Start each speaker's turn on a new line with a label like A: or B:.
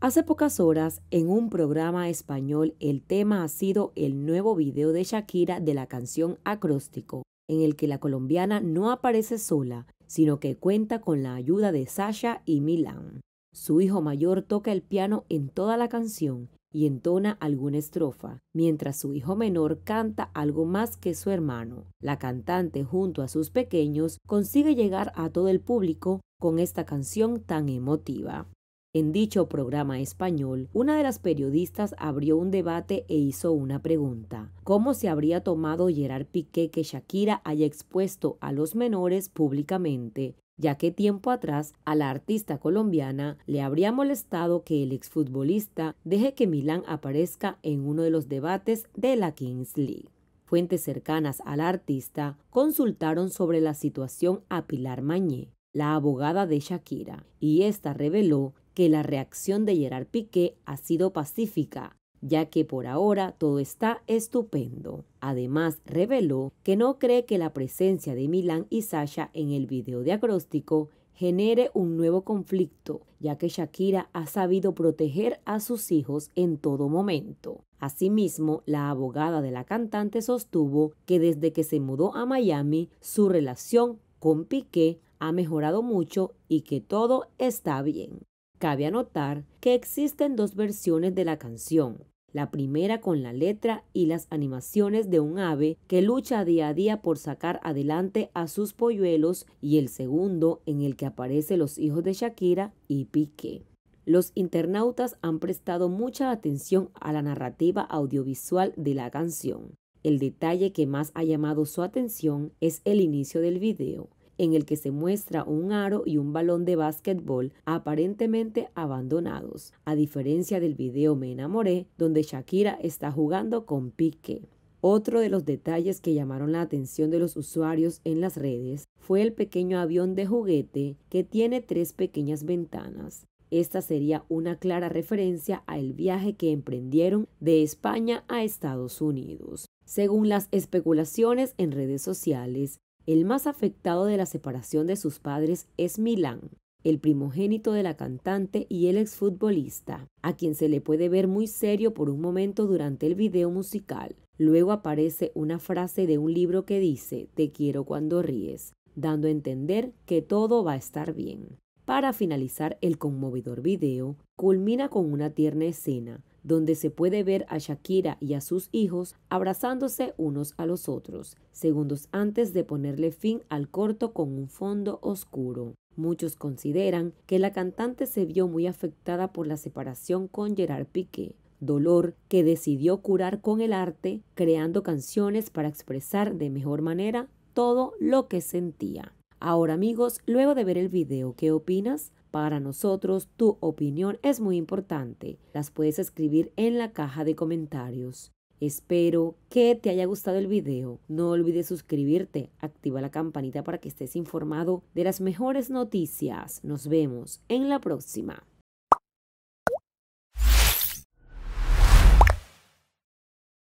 A: Hace pocas horas, en un programa español, el tema ha sido el nuevo video de Shakira de la canción Acróstico, en el que la colombiana no aparece sola, sino que cuenta con la ayuda de Sasha y Milan. Su hijo mayor toca el piano en toda la canción y entona alguna estrofa, mientras su hijo menor canta algo más que su hermano. La cantante junto a sus pequeños consigue llegar a todo el público con esta canción tan emotiva. En dicho programa español, una de las periodistas abrió un debate e hizo una pregunta. ¿Cómo se habría tomado Gerard Piqué que Shakira haya expuesto a los menores públicamente? ya que tiempo atrás a la artista colombiana le habría molestado que el exfutbolista deje que Milán aparezca en uno de los debates de la Kings League. Fuentes cercanas a la artista consultaron sobre la situación a Pilar Mañé, la abogada de Shakira, y esta reveló que la reacción de Gerard Piqué ha sido pacífica, ya que por ahora todo está estupendo. Además, reveló que no cree que la presencia de Milán y Sasha en el video de acróstico genere un nuevo conflicto, ya que Shakira ha sabido proteger a sus hijos en todo momento. Asimismo, la abogada de la cantante sostuvo que desde que se mudó a Miami, su relación con Piqué ha mejorado mucho y que todo está bien. Cabe anotar que existen dos versiones de la canción, la primera con la letra y las animaciones de un ave que lucha día a día por sacar adelante a sus polluelos y el segundo en el que aparecen los hijos de Shakira y Piqué. Los internautas han prestado mucha atención a la narrativa audiovisual de la canción. El detalle que más ha llamado su atención es el inicio del video, en el que se muestra un aro y un balón de básquetbol aparentemente abandonados, a diferencia del video Me enamoré, donde Shakira está jugando con Pique. Otro de los detalles que llamaron la atención de los usuarios en las redes fue el pequeño avión de juguete que tiene tres pequeñas ventanas. Esta sería una clara referencia al viaje que emprendieron de España a Estados Unidos. Según las especulaciones en redes sociales, el más afectado de la separación de sus padres es Milán, el primogénito de la cantante y el exfutbolista, a quien se le puede ver muy serio por un momento durante el video musical. Luego aparece una frase de un libro que dice Te quiero cuando ríes, dando a entender que todo va a estar bien. Para finalizar el conmovedor video, culmina con una tierna escena, donde se puede ver a Shakira y a sus hijos abrazándose unos a los otros, segundos antes de ponerle fin al corto con un fondo oscuro. Muchos consideran que la cantante se vio muy afectada por la separación con Gerard Piqué, dolor que decidió curar con el arte, creando canciones para expresar de mejor manera todo lo que sentía. Ahora amigos, luego de ver el video, ¿qué opinas? Para nosotros tu opinión es muy importante. Las puedes escribir en la caja de comentarios. Espero que te haya gustado el video. No olvides suscribirte, activa la campanita para que estés informado de las mejores noticias. Nos vemos en la próxima.